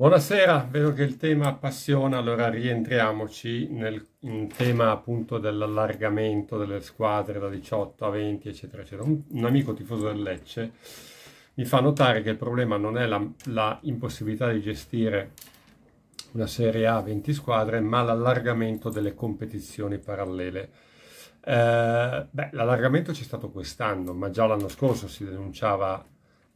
Buonasera, vedo che il tema appassiona, allora rientriamoci nel tema appunto dell'allargamento delle squadre da 18 a 20 eccetera eccetera. Un, un, amico tifoso del Lecce mi fa notare che il problema non è la, la impossibilità di gestire una Serie A 20 squadre ma l'allargamento delle competizioni parallele. Eh, beh, l'allargamento c'è stato quest'anno ma già l'anno scorso si denunciava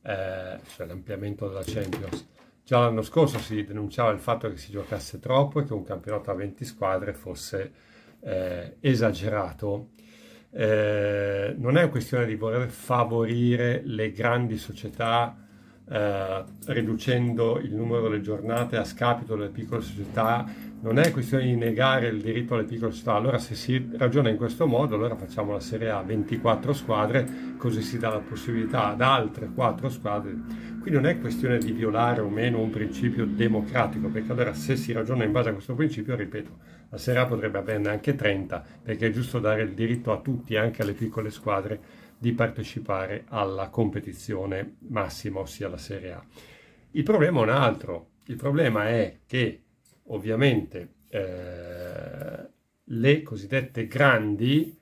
eh, cioè l'ampliamento della Champions Già l'anno scorso si denunciava il fatto che si giocasse troppo e che un campionato a 20 squadre fosse eh, esagerato. Eh, non è questione di voler favorire le grandi società eh, riducendo il numero delle giornate a scapito delle piccole società non è questione di negare il diritto alle piccole città. allora se si ragiona in questo modo, allora facciamo la Serie A 24 squadre, così si dà la possibilità ad altre 4 squadre. Qui non è questione di violare o meno un principio democratico, perché allora se si ragiona in base a questo principio, ripeto, la Serie A potrebbe averne anche 30, perché è giusto dare il diritto a tutti, anche alle piccole squadre, di partecipare alla competizione massima, ossia la Serie A. Il problema è un altro, il problema è che ovviamente eh, le cosiddette grandi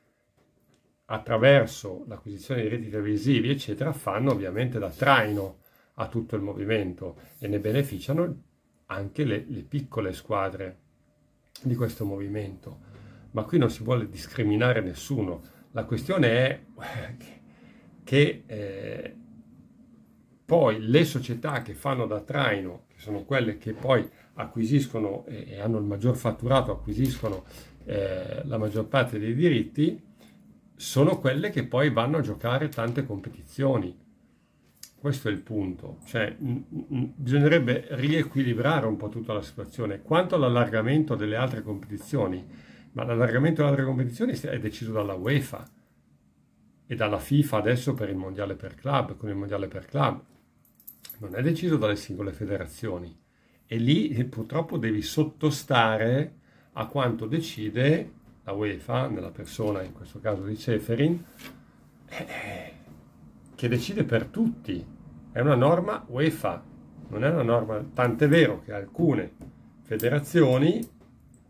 attraverso l'acquisizione di reti televisivi eccetera fanno ovviamente da traino a tutto il movimento e ne beneficiano anche le, le piccole squadre di questo movimento ma qui non si vuole discriminare nessuno la questione è che, che eh, poi le società che fanno da traino, che sono quelle che poi acquisiscono e hanno il maggior fatturato, acquisiscono eh, la maggior parte dei diritti, sono quelle che poi vanno a giocare tante competizioni. Questo è il punto, cioè bisognerebbe riequilibrare un po' tutta la situazione. Quanto all'allargamento delle altre competizioni, ma l'allargamento delle altre competizioni è deciso dalla UEFA e dalla FIFA adesso per il mondiale per club, con il mondiale per club non è deciso dalle singole federazioni e lì eh, purtroppo devi sottostare a quanto decide la UEFA, nella persona in questo caso di Ceferin, eh, eh, che decide per tutti. È una norma UEFA, non è una norma, tant'è vero che alcune federazioni,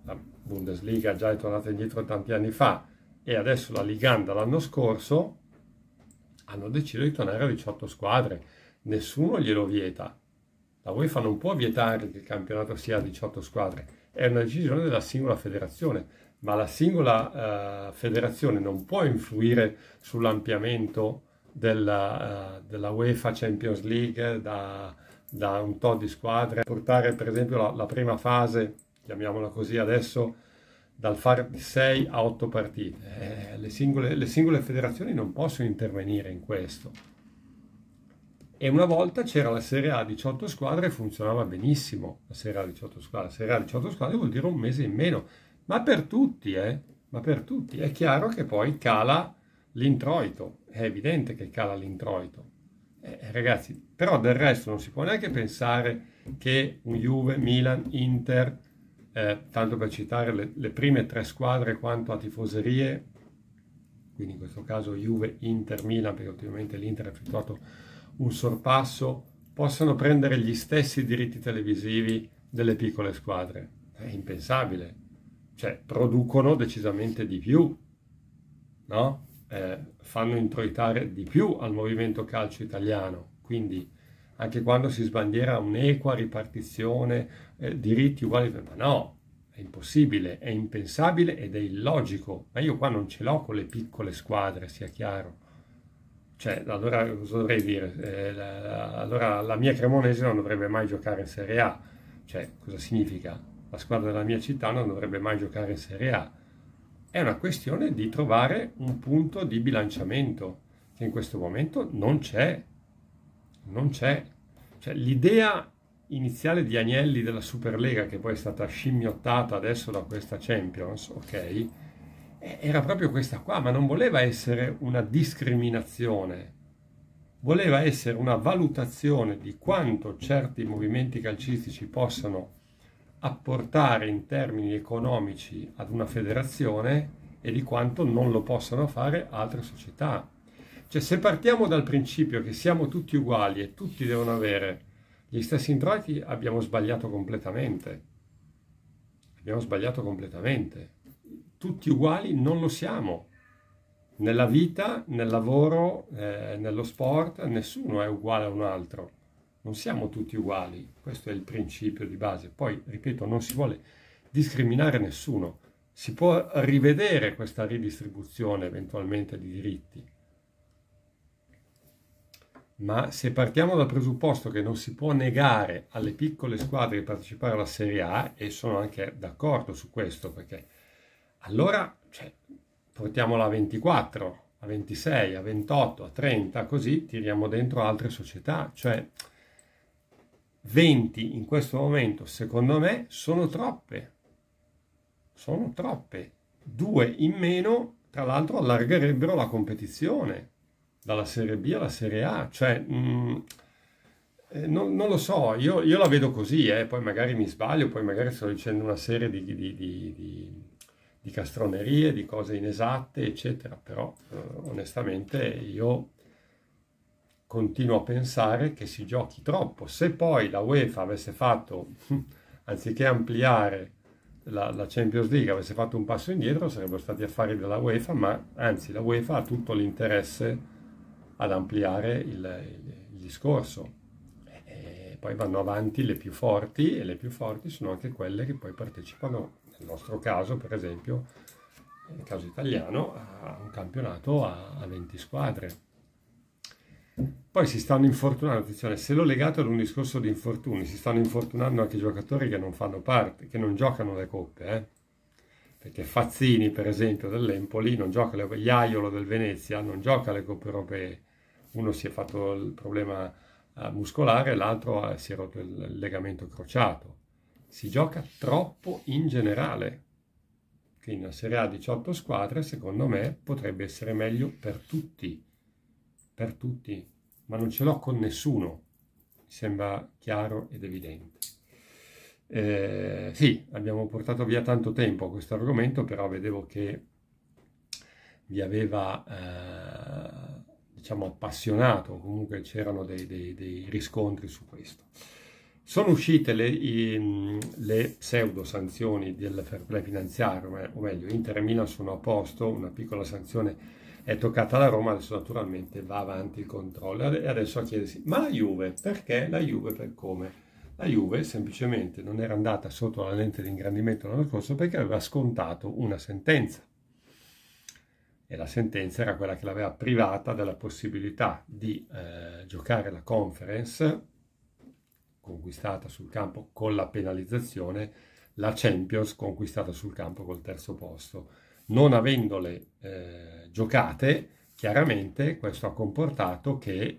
la Bundesliga già è tornata indietro tanti anni fa e adesso la Liganda l'anno scorso, hanno deciso di tornare a 18 squadre nessuno glielo vieta. La UEFA non può vietare che il campionato sia a 18 squadre, è una decisione della singola federazione, ma la singola uh, federazione non può influire sull'ampliamento della, uh, eh, della, UEFA Champions League da, da, un tot di squadre, portare per esempio la, la prima fase, chiamiamola così adesso, dal fare 6 a 8 partite. Eh, le, singole, le singole federazioni non possono intervenire in questo. E una volta c'era la Serie A 18 squadre e funzionava benissimo la Serie A 18 squadre. La Serie A 18 squadre vuol dire un mese in meno, ma per tutti, eh? Ma per tutti. È chiaro che poi cala l'introito, è evidente che cala l'introito. Eh, eh, ragazzi, però del resto non si può neanche pensare che un Juve, Milan, Inter, eh, tanto per citare le, le prime tre squadre quanto a tifoserie, quindi in questo caso Juve, Inter, Milan, perché ultimamente l'Inter è effettuato un sorpasso possano prendere gli stessi diritti televisivi delle piccole squadre. È impensabile. Cioè, producono decisamente di più, no? Eh, fanno introitare di più al movimento calcio italiano. Quindi, anche quando si sbandiera un'equa ripartizione, eh, diritti uguali, ma no, è impossibile, è impensabile ed è illogico. Ma io qua non ce l'ho con le piccole squadre, sia chiaro cioè, allora cosa dovrei dire? Eh, la, la, allora la mia Cremonese non dovrebbe mai giocare in Serie A. Cioè, cosa significa? La squadra della mia città non dovrebbe mai giocare in Serie A. È una questione di trovare un punto di bilanciamento che in questo momento non c'è. Non c'è. Cioè, l'idea iniziale di Agnelli della Superlega, che poi è stata scimmiottata adesso da questa Champions, ok? Eh, era proprio questa qua, ma non voleva essere una discriminazione, voleva essere una valutazione di quanto certi movimenti calcistici possano apportare in termini economici ad una federazione e di quanto non lo possano fare altre società. Cioè se partiamo dal principio che siamo tutti uguali e tutti devono avere gli stessi introiti, abbiamo sbagliato completamente. Abbiamo sbagliato completamente tutti uguali non lo siamo. Nella vita, nel lavoro, eh, nello sport, nessuno è uguale a un altro. Non siamo tutti uguali, questo è il principio di base. Poi, ripeto, non si vuole discriminare nessuno. Si può rivedere questa ridistribuzione eventualmente di diritti. Ma se partiamo dal presupposto che non si può negare alle piccole squadre di partecipare alla Serie A, e sono anche d'accordo su questo perché allora cioè, portiamola a 24, a 26, a 28, a 30, così tiriamo dentro altre società. Cioè 20 in questo momento, secondo me, sono troppe. Sono troppe. Due in meno, tra l'altro, allargherebbero la competizione dalla Serie B alla Serie A. Cioè, mh, mm, eh, non, non, lo so, io, io la vedo così, eh. poi magari mi sbaglio, poi magari sto dicendo una serie di, di, di, di di castronerie, di cose inesatte, eccetera, però eh, onestamente io continuo a pensare che si giochi troppo. Se poi la UEFA avesse fatto, anziché ampliare la, la, Champions League, avesse fatto un passo indietro, sarebbero stati affari della UEFA, ma anzi la UEFA ha tutto l'interesse ad ampliare il, il, il discorso. E poi vanno avanti le più forti e le più forti sono anche quelle che poi partecipano nel nostro caso per esempio, nel caso italiano, ha un campionato a, 20 squadre. Poi si stanno infortunando, attenzione, se l'ho legato ad un discorso di infortuni, si stanno infortunando anche i giocatori che non fanno parte, che non giocano le coppe, eh? perché Fazzini per esempio dell'Empoli non gioca le, Iaiolo del Venezia non gioca le coppe europee, uno si è fatto il problema eh, muscolare, l'altro eh, si è rotto il legamento crociato si gioca troppo in generale. Che in una Serie A 18 squadre, secondo me, potrebbe essere meglio per tutti, per tutti, ma non ce l'ho con nessuno, mi sembra chiaro ed evidente. Eh, sì, abbiamo portato via tanto tempo a questo argomento, però vedevo che vi aveva, eh, diciamo, appassionato, comunque c'erano dei, dei, dei riscontri su questo. Sono uscite le, i, le, pseudo sanzioni del fair play finanziario, o meglio, Inter e Milan sono a posto, una piccola sanzione è toccata alla Roma, adesso naturalmente va avanti il controllo. E adesso a chiedersi, ma la Juve? Perché? La Juve per come? La Juve semplicemente non era andata sotto la lente di ingrandimento l'anno scorso perché aveva scontato una sentenza. E la sentenza era quella che l'aveva privata della possibilità di eh, giocare la conference conquistata sul campo con la penalizzazione, la Champions conquistata sul campo col terzo posto. Non avendole eh, giocate, chiaramente questo ha comportato che eh,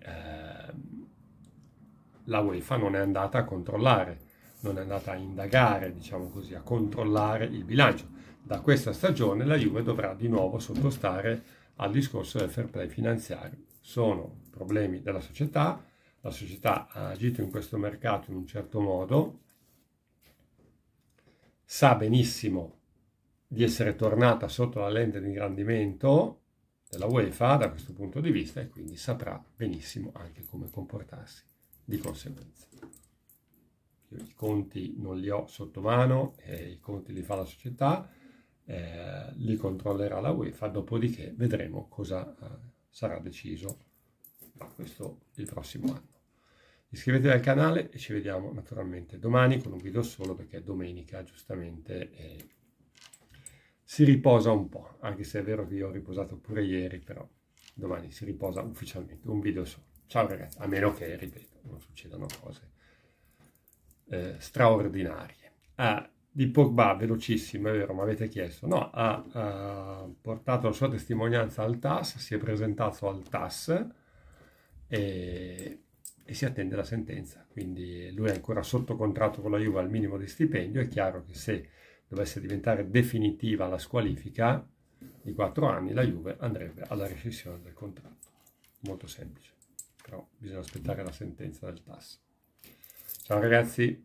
la UEFA non è andata a controllare, non è andata a indagare, diciamo così, a controllare il bilancio. Da questa stagione la Juve dovrà di nuovo sottostare al discorso del fair play finanziario. Sono problemi della società, la società ha agito in questo mercato in un certo modo, sa benissimo di essere tornata sotto la lente di ingrandimento della UEFA da questo punto di vista e quindi saprà benissimo anche come comportarsi di conseguenza. Io i conti non li ho sotto mano, eh, i conti li fa la società, eh, li controllerà la UEFA, dopodiché vedremo cosa eh, sarà deciso da questo il prossimo anno. Iscrivetevi al canale e ci vediamo naturalmente domani con un video solo perché è domenica giustamente eh, si riposa un po', anche se è vero che io ho riposato pure ieri, però domani si riposa ufficialmente, un video solo. Ciao ragazzi, a meno che, ripeto, non succedano cose eh, straordinarie. Ah, di Pogba, velocissimo, è vero, mi avete chiesto. No, ha, ha portato la sua testimonianza al TAS, si è presentato al TAS e e si attende la sentenza. Quindi lui è ancora sotto contratto con la Juve al minimo di stipendio, è chiaro che se dovesse diventare definitiva la squalifica di quattro anni, la Juve andrebbe alla rescissione del contratto. Molto semplice, però bisogna aspettare la sentenza del TAS. Ciao ragazzi!